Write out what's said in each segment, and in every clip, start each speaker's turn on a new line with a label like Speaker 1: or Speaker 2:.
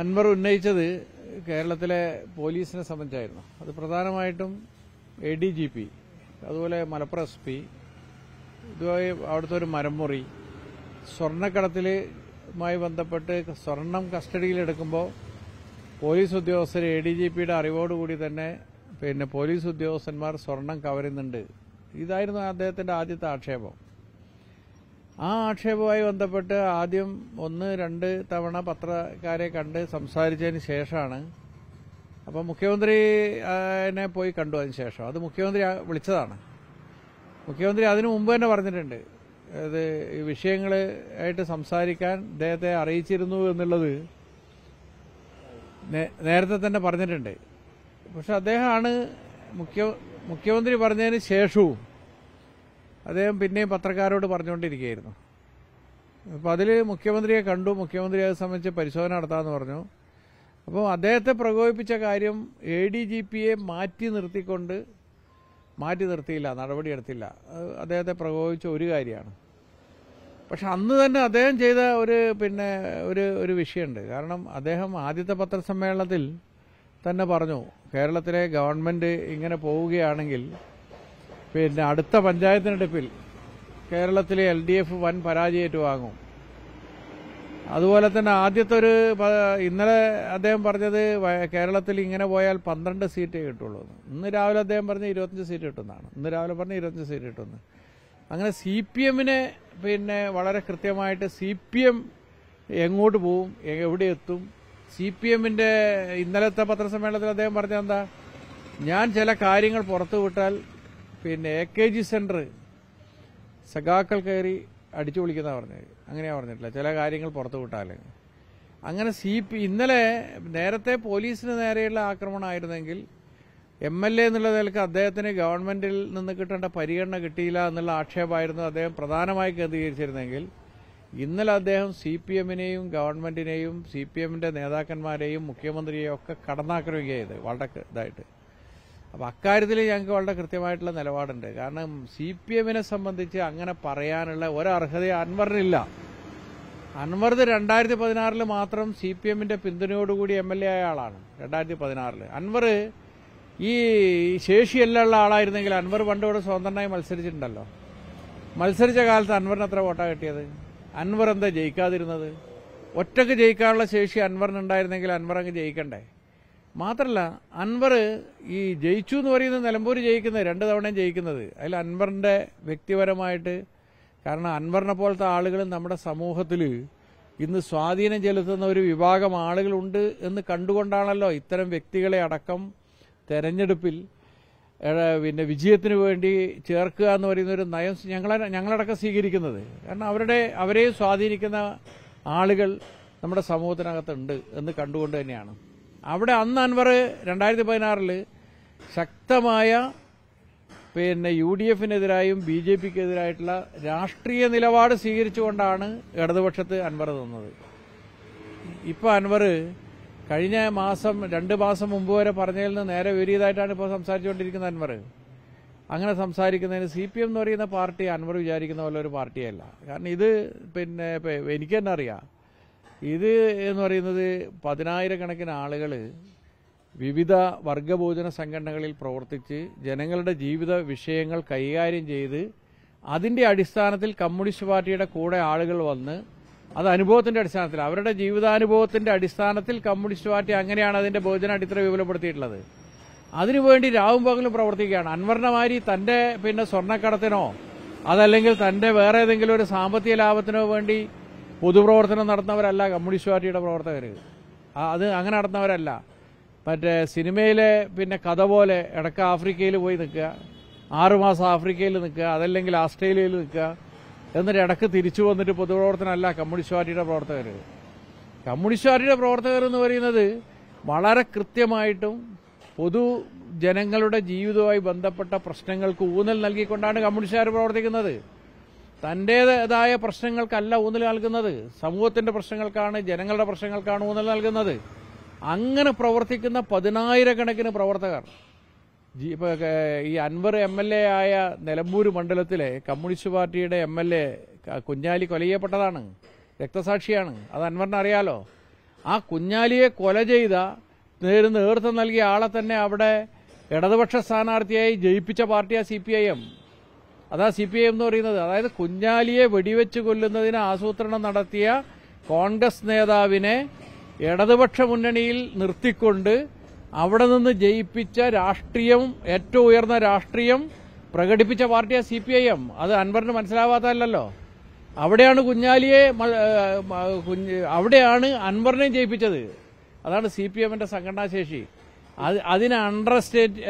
Speaker 1: അൻവർ ഉന്നയിച്ചത് കേരളത്തിലെ പോലീസിനെ സംബന്ധിച്ചായിരുന്നു അത് പ്രധാനമായിട്ടും എ ഡി ജി പി അതുപോലെ മലപ്പുറം എസ് പി ഇതുമായി അവിടുത്തെ ഒരു മരംമുറി സ്വർണ്ണക്കടത്തിലുമായി ബന്ധപ്പെട്ട് സ്വർണം കസ്റ്റഡിയിലെടുക്കുമ്പോൾ പോലീസ് ഉദ്യോഗസ്ഥർ എ ഡി ജി പിയുടെ അറിവോടുകൂടി തന്നെ പിന്നെ പോലീസ് ഉദ്യോഗസ്ഥന്മാർ സ്വർണം കവരുന്നുണ്ട് ഇതായിരുന്നു അദ്ദേഹത്തിന്റെ ആദ്യത്തെ ആക്ഷേപം ആ ആക്ഷേപവുമായി ബന്ധപ്പെട്ട് ആദ്യം ഒന്ന് രണ്ട് തവണ പത്രക്കാരെ കണ്ട് സംസാരിച്ചതിന് ശേഷമാണ് അപ്പോൾ മുഖ്യമന്ത്രി എന്നെ പോയി കണ്ടു അതിന് ശേഷം അത് മുഖ്യമന്ത്രി വിളിച്ചതാണ് മുഖ്യമന്ത്രി അതിനു മുമ്പ് തന്നെ പറഞ്ഞിട്ടുണ്ട് അത് ഈ വിഷയങ്ങൾ ആയിട്ട് സംസാരിക്കാൻ അദ്ദേഹത്തെ അറിയിച്ചിരുന്നു എന്നുള്ളത് നേരത്തെ തന്നെ പറഞ്ഞിട്ടുണ്ട് പക്ഷെ അദ്ദേഹമാണ് മുഖ്യ മുഖ്യമന്ത്രി പറഞ്ഞതിന് ശേഷവും അദ്ദേഹം പിന്നെയും പത്രക്കാരോട് പറഞ്ഞുകൊണ്ടിരിക്കുകയായിരുന്നു അപ്പോൾ അതിൽ മുഖ്യമന്ത്രിയെ കണ്ടു മുഖ്യമന്ത്രി അത് സംബന്ധിച്ച് പരിശോധന നടത്താമെന്ന് പറഞ്ഞു അപ്പോൾ അദ്ദേഹത്തെ പ്രകോപിപ്പിച്ച കാര്യം എ ഡി ജി പിയെ മാറ്റി നിർത്തിക്കൊണ്ട് മാറ്റി നിർത്തിയില്ല നടപടിയെടുത്തില്ല അദ്ദേഹത്തെ പ്രകോപിപ്പിച്ച ഒരു കാര്യമാണ് പക്ഷെ അന്ന് തന്നെ അദ്ദേഹം ചെയ്ത ഒരു പിന്നെ ഒരു ഒരു വിഷയമുണ്ട് കാരണം അദ്ദേഹം ആദ്യത്തെ പത്രസമ്മേളനത്തിൽ തന്നെ പറഞ്ഞു കേരളത്തിലെ ഗവൺമെൻറ് ഇങ്ങനെ പോവുകയാണെങ്കിൽ പിന്നെ അടുത്ത പഞ്ചായത്തിനെടുപ്പിൽ കേരളത്തിലെ എൽ ഡി എഫ് വൻ പരാജയേറ്റ് വാങ്ങും അതുപോലെ തന്നെ ആദ്യത്തെ ഒരു ഇന്നലെ അദ്ദേഹം പറഞ്ഞത് കേരളത്തിൽ ഇങ്ങനെ പോയാൽ പന്ത്രണ്ട് സീറ്റേ കിട്ടുള്ളൂ ഇന്ന് രാവിലെ അദ്ദേഹം പറഞ്ഞ് ഇരുപത്തഞ്ച് സീറ്റ് കിട്ടുന്നതാണ് ഇന്ന് രാവിലെ പറഞ്ഞ് ഇരുപത്തഞ്ച് സീറ്റ് കിട്ടുന്നു അങ്ങനെ സി പി എമ്മിനെ പിന്നെ വളരെ കൃത്യമായിട്ട് സി പി എം എങ്ങോട്ട് പോവും എവിടെ എത്തും സി പി എമ്മിൻ്റെ ഇന്നലത്തെ പത്രസമ്മേളനത്തിൽ അദ്ദേഹം പറഞ്ഞെന്താ ഞാൻ ചില കാര്യങ്ങൾ പുറത്തുവിട്ടാൽ പിന്നെ എ കെ ജി സെന്റർ സഖാക്കൾ കയറി അടിച്ചു വിളിക്കുന്ന പറഞ്ഞത് അങ്ങനെയാ പറഞ്ഞിട്ടില്ല ചില കാര്യങ്ങൾ പുറത്തു വിട്ടാൽ അങ്ങനെ സി പി ഇന്നലെ നേരത്തെ പോലീസിന് നേരെയുള്ള ആക്രമണമായിരുന്നെങ്കിൽ എം എൽ എ എന്നുള്ള നിലക്ക് അദ്ദേഹത്തിന് ഗവൺമെന്റിൽ നിന്ന് കിട്ടേണ്ട പരിഗണന കിട്ടിയില്ല എന്നുള്ള ആക്ഷേപമായിരുന്നു അദ്ദേഹം പ്രധാനമായി കേന്ദ്രീകരിച്ചിരുന്നെങ്കിൽ ഇന്നലെ അദ്ദേഹം സി പി എമ്മിനെയും ഗവൺമെന്റിനെയും സി പി എമ്മിന്റെ നേതാക്കന്മാരെയും മുഖ്യമന്ത്രിയെയും ഒക്കെ കടന്നാക്രമിക്കുകയായത് വളരെ ഇതായിട്ട് അപ്പോൾ അക്കാര്യത്തിൽ ഞങ്ങൾക്ക് വളരെ കൃത്യമായിട്ടുള്ള നിലപാടുണ്ട് കാരണം സി പി എമ്മിനെ സംബന്ധിച്ച് അങ്ങനെ പറയാനുള്ള ഒരർഹത അൻവറിനില്ല അൻവർ രണ്ടായിരത്തി പതിനാറിൽ മാത്രം സി പി എമ്മിൻ്റെ പിന്തുണയോടുകൂടി എം എൽ എ ആയ ആളാണ് രണ്ടായിരത്തി പതിനാറിൽ അൻവർ ഈ ശേഷിയല്ല ഉള്ള ആളായിരുന്നെങ്കിൽ അൻവർ പണ്ടോടെ സ്വതന്ത്രനായി മത്സരിച്ചിട്ടുണ്ടല്ലോ മത്സരിച്ച കാലത്ത് അൻവറിന് എത്ര വോട്ടാണ് കിട്ടിയത് അൻവർ എന്താ ജയിക്കാതിരുന്നത് ഒറ്റക്ക് ജയിക്കാനുള്ള ശേഷി അൻവറിനുണ്ടായിരുന്നെങ്കിൽ അൻവർ അങ്ങ് ജയിക്കണ്ടേ മാത്രല്ല അൻവർ ഈ ജയിച്ചു എന്ന് പറയുന്നത് നിലമ്പൂർ ജയിക്കുന്നത് രണ്ട് തവണയും ജയിക്കുന്നത് അതിൽ അൻവറിൻ്റെ വ്യക്തിപരമായിട്ട് കാരണം അൻവറിനെ പോലത്തെ ആളുകൾ നമ്മുടെ സമൂഹത്തിൽ ഇന്ന് സ്വാധീനം ചെലുത്തുന്ന ഒരു വിഭാഗം ആളുകളുണ്ട് എന്ന് കണ്ടുകൊണ്ടാണല്ലോ ഇത്തരം വ്യക്തികളെ അടക്കം തെരഞ്ഞെടുപ്പിൽ പിന്നെ വിജയത്തിന് വേണ്ടി ചേർക്കുക എന്ന് പറയുന്ന ഒരു നയം ഞങ്ങളെ ഞങ്ങളടക്കം സ്വീകരിക്കുന്നത് കാരണം അവരുടെ അവരെ സ്വാധീനിക്കുന്ന ആളുകൾ നമ്മുടെ സമൂഹത്തിനകത്തുണ്ട് എന്ന് കണ്ടുകൊണ്ട് തന്നെയാണ് അവിടെ അന്ന് അൻവർ രണ്ടായിരത്തി പതിനാറിൽ ശക്തമായ പിന്നെ യു ഡി എഫിനെതിരായും ബി ജെ പിക്കെതിരായിട്ടുള്ള രാഷ്ട്രീയ നിലപാട് സ്വീകരിച്ചുകൊണ്ടാണ് ഇടതുപക്ഷത്ത് അൻവർ തന്നത് ഇപ്പോൾ അൻവർ കഴിഞ്ഞ മാസം രണ്ട് മാസം മുമ്പ് വരെ പറഞ്ഞതിൽ നിന്ന് നേരെ വിപരീതമായിട്ടാണ് ഇപ്പോൾ സംസാരിച്ചുകൊണ്ടിരിക്കുന്നത് അൻവർ അങ്ങനെ സംസാരിക്കുന്നതിന് സി പി എം എന്ന് പറയുന്ന പാർട്ടി അൻവർ വിചാരിക്കുന്ന പോലെ ഒരു പാർട്ടിയല്ല കാരണം ഇത് പിന്നെ എനിക്ക് തന്നെ അറിയാം ഇത് എന്ന് പറയുന്നത് പതിനായിരക്കണക്കിന് ആളുകൾ വിവിധ വർഗഭോജന സംഘടനകളിൽ പ്രവർത്തിച്ച് ജനങ്ങളുടെ ജീവിത വിഷയങ്ങൾ കൈകാര്യം ചെയ്ത് അതിന്റെ അടിസ്ഥാനത്തിൽ കമ്മ്യൂണിസ്റ്റ് പാർട്ടിയുടെ കൂടെ ആളുകൾ വന്ന് അത് അനുഭവത്തിന്റെ അടിസ്ഥാനത്തിൽ അവരുടെ ജീവിതാനുഭവത്തിന്റെ അടിസ്ഥാനത്തിൽ കമ്മ്യൂണിസ്റ്റ് പാർട്ടി അങ്ങനെയാണ് അതിന്റെ ഭോജന അടിത്തറ വിപുലപ്പെടുത്തിയിട്ടുള്ളത് അതിനുവേണ്ടി രാവും പകലും പ്രവർത്തിക്കുകയാണ് അൻവർണമാരി തന്റെ പിന്നെ സ്വർണ്ണക്കടത്തിനോ അതല്ലെങ്കിൽ തന്റെ വേറെ ഏതെങ്കിലും ഒരു സാമ്പത്തിക ലാഭത്തിനോ വേണ്ടി പൊതുപ്രവർത്തനം നടത്തുന്നവരല്ല കമ്മ്യൂണിസ്റ്റ് പാർട്ടിയുടെ പ്രവർത്തകർ അത് അങ്ങനെ നടത്തുന്നവരല്ല മറ്റേ സിനിമയിലെ പിന്നെ കഥ പോലെ ഇടയ്ക്ക് ആഫ്രിക്കയിൽ പോയി നിൽക്കുക ആറുമാസം ആഫ്രിക്കയിൽ നിൽക്കുക അതല്ലെങ്കിൽ ആസ്ട്രേലിയയിൽ നിൽക്കുക എന്നിട്ട് ഇടയ്ക്ക് തിരിച്ചു വന്നിട്ട് പൊതുപ്രവർത്തനമല്ല കമ്മ്യൂണിസ്റ്റ് പാർട്ടിയുടെ പ്രവർത്തകർ കമ്മ്യൂണിസ്റ്റ് പാർട്ടിയുടെ പ്രവർത്തകർ എന്ന് പറയുന്നത് വളരെ കൃത്യമായിട്ടും പൊതു ജനങ്ങളുടെ ജീവിതവുമായി ബന്ധപ്പെട്ട പ്രശ്നങ്ങൾക്ക് ഊന്നൽ നൽകിക്കൊണ്ടാണ് കമ്മ്യൂണിസ്റ്റുകാർ പ്രവർത്തിക്കുന്നത് തന്റേതായ പ്രശ്നങ്ങൾക്കല്ല ഊന്നൽ നൽകുന്നത് സമൂഹത്തിന്റെ പ്രശ്നങ്ങൾക്കാണ് ജനങ്ങളുടെ പ്രശ്നങ്ങൾക്കാണ് ഊന്നൽ നൽകുന്നത് അങ്ങനെ പ്രവർത്തിക്കുന്ന പതിനായിരക്കണക്കിന് പ്രവർത്തകർ ഈ അൻവർ എം എൽ എ ആയ നിലമ്പൂർ മണ്ഡലത്തിലെ കമ്മ്യൂണിസ്റ്റ് പാർട്ടിയുടെ എം എൽ എ കുഞ്ഞാലി കൊല ചെയ്യപ്പെട്ടതാണ് രക്തസാക്ഷിയാണ് അത് അൻവറിന് അറിയാലോ ആ കുഞ്ഞാലിയെ കൊല ചെയ്ത നേതൃത്വം നൽകിയ ആളെ തന്നെ അവിടെ ഇടതുപക്ഷ സ്ഥാനാർത്ഥിയായി ജയിപ്പിച്ച പാർട്ടിയാണ് സി പി ഐ എം അതാ സി പി ഐ എന്ന് പറയുന്നത് അതായത് കുഞ്ഞാലിയെ വെടിവെച്ച് കൊല്ലുന്നതിന് ആസൂത്രണം നടത്തിയ കോൺഗ്രസ് നേതാവിനെ ഇടതുപക്ഷ മുന്നണിയിൽ നിർത്തിക്കൊണ്ട് അവിടെ നിന്ന് ജയിപ്പിച്ച രാഷ്ട്രീയം ഏറ്റവും ഉയർന്ന രാഷ്ട്രീയം പ്രകടിപ്പിച്ച പാർട്ടിയാണ് സി പി ഐ എം അത് അൻവറിന് മനസ്സിലാവാത്തല്ലോ അവിടെയാണ് കുഞ്ഞാലിയെ അവിടെയാണ് അൻവറിനെ ജയിപ്പിച്ചത് അതാണ് സി പി എമ്മിന്റെ സംഘടനാശേഷി അതിനെ അണ്ടർ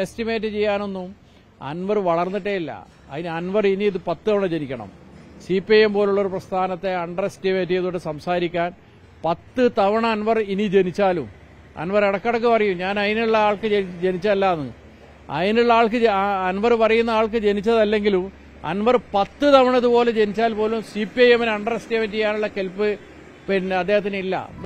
Speaker 1: എസ്റ്റിമേറ്റ് ചെയ്യാനൊന്നും അൻവർ വളർന്നിട്ടേ ഇല്ല അതിന് അൻവർ ഇനി ഇത് പത്ത് തവണ ജനിക്കണം സി പി ഐ പോലുള്ള ഒരു പ്രസ്ഥാനത്തെ അണ്ടർ എസ്റ്റിമേറ്റ് ചെയ്തുകൊണ്ട് സംസാരിക്കാൻ പത്ത് തവണ അൻവർ ഇനി ജനിച്ചാലും അൻവർ ഇടക്കിടക്ക് പറയും ഞാൻ അതിനുള്ള ആൾക്ക് ജനിച്ചല്ലാന്ന് അതിനുള്ള ആൾക്ക് അൻവർ പറയുന്ന ആൾക്ക് ജനിച്ചതല്ലെങ്കിലും അൻവർ പത്ത് തവണ ഇതുപോലെ ജനിച്ചാൽ പോലും സി പി ഐ എമ്മിന് അണ്ടർ എസ്റ്റിമേറ്റ് ചെയ്യാനുള്ള കെൽപ്പ് പിന്നെ അദ്ദേഹത്തിന് ഇല്ല